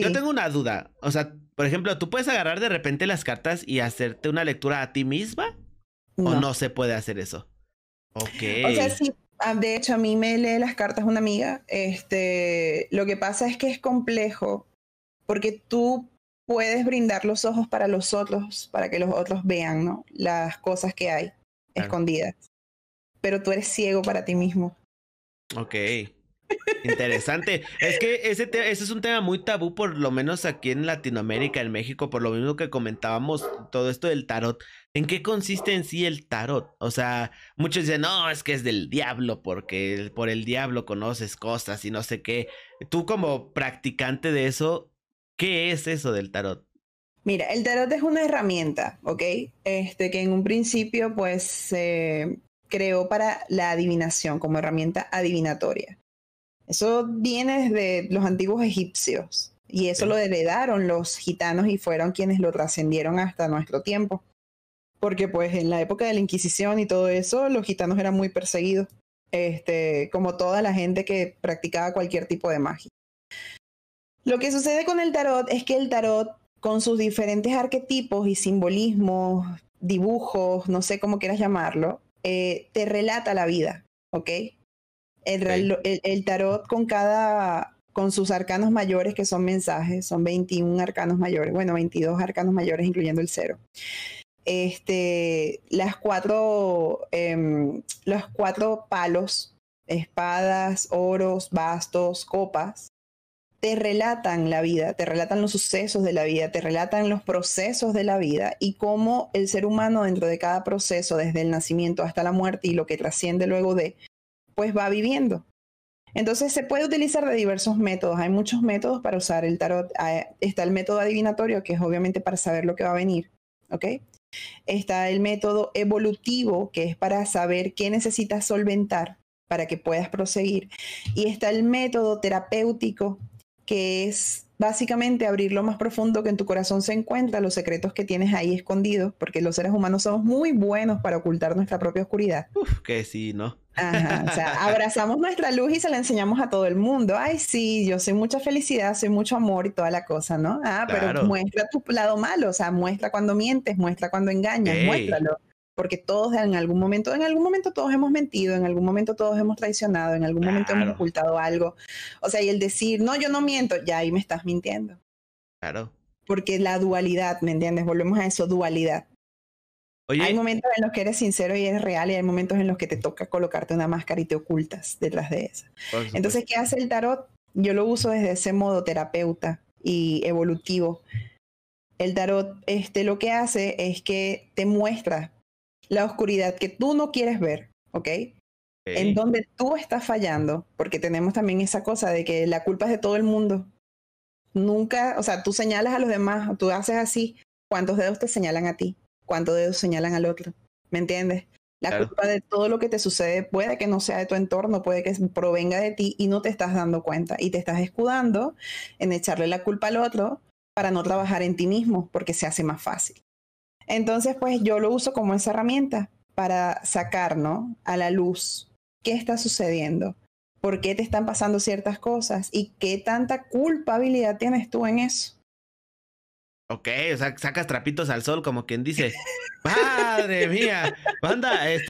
Yo tengo una duda. O sea, por ejemplo, ¿tú puedes agarrar de repente las cartas y hacerte una lectura a ti misma? ¿O no, se puede hacer eso? Ok. O sea, sí. Ah, de hecho, a mí me lee las cartas una amiga. Este, lo que pasa es que es complejo porque tú puedes brindar los ojos para los otros, para que los otros vean, ¿no? Las cosas que hay escondidas. Pero tú eres ciego para ti mismo. Ok. Interesante. Es que ese, ese es un tema muy tabú, por lo menos aquí en Latinoamérica, en México, por lo mismo que comentábamos todo esto del tarot. ¿En qué consiste en sí el tarot? O sea, muchos dicen, no, es que es del diablo, porque por el diablo conoces cosas y no sé qué. Tú como practicante de eso, ¿qué es eso del tarot? Mira, el tarot es una herramienta, ¿ok? Este, que en un principio, pues, se creó para la adivinación, como herramienta adivinatoria. Eso viene de los antiguos egipcios y eso lo heredaron los gitanos y fueron quienes lo trascendieron hasta nuestro tiempo. Porque pues en la época de la Inquisición y todo eso, los gitanos eran muy perseguidos, este, como toda la gente que practicaba cualquier tipo de magia. Lo que sucede con el tarot es que el tarot, con sus diferentes arquetipos y simbolismos, dibujos, no sé cómo quieras llamarlo, eh, te relata la vida, ¿ok? El, tarot con cada, con sus arcanos mayores que son mensajes, son 21 arcanos mayores, bueno, 22 arcanos mayores incluyendo el cero. Este, las cuatro, em, los cuatro palos, espadas, oros, bastos, copas, te relatan la vida, te relatan los sucesos de la vida, te relatan los procesos de la vida y cómo el ser humano dentro de cada proceso, desde el nacimiento hasta la muerte y lo que trasciende luego de, pues va viviendo. Entonces se puede utilizar de diversos métodos. Hay muchos métodos para usar el tarot. Ah, eh, está el método adivinatorio, que es obviamente para saber lo que va a venir. Está el método evolutivo, que es para saber qué necesitas solventar para que puedas proseguir. Y está el método terapéutico, que es básicamente abrir lo más profundo que en tu corazón se encuentra, los secretos que tienes ahí escondidos, porque los seres humanos somos muy buenos para ocultar nuestra propia oscuridad. Uf, que sí, ¿no? Ajá, o sea, abrazamos nuestra luz y se la enseñamos a todo el mundo. Ay, sí, yo soy mucha felicidad, soy mucho amor y toda la cosa, ¿no? Ah, pero muestra tu lado malo, o sea, muestra cuando mientes, muestra cuando engañas, muéstralo porque todos en algún momento, en algún momento todos hemos mentido, en algún momento todos hemos traicionado, en algún momento hemos ocultado algo. O sea, y el decir, no, yo no miento, ya ahí me estás mintiendo. Claro. Porque la dualidad, ¿me entiendes? Volvemos a eso, dualidad. Oye, hay momentos en los que eres sincero y eres real y hay momentos en los que te toca colocarte una máscara y te ocultas detrás de eso. Entonces, ¿qué hace el tarot? Yo lo uso desde ese modo terapeuta y evolutivo. El tarot este, lo que hace es que te muestra la oscuridad que tú no quieres ver, ¿ok? en donde tú estás fallando, porque tenemos también esa cosa de que la culpa es de todo el mundo. Nunca, o sea, tú señalas a los demás, tú haces así, ¿cuántos dedos te señalan a ti? ¿Cuántos dedos señalan al otro? ¿Me entiendes? La culpa de todo lo que te sucede puede que no sea de tu entorno, puede que provenga de ti y no te estás dando cuenta y te estás escudando en echarle la culpa al otro para no trabajar en ti mismo, porque se hace más fácil. Entonces, pues yo lo uso como esa herramienta para sacar, ¿no? A la luz qué está sucediendo, por qué te están pasando ciertas cosas y qué tanta culpabilidad tienes tú en eso. Ok, o sea, sacas trapitos al sol, como quien dice. Madre mía, banda, este,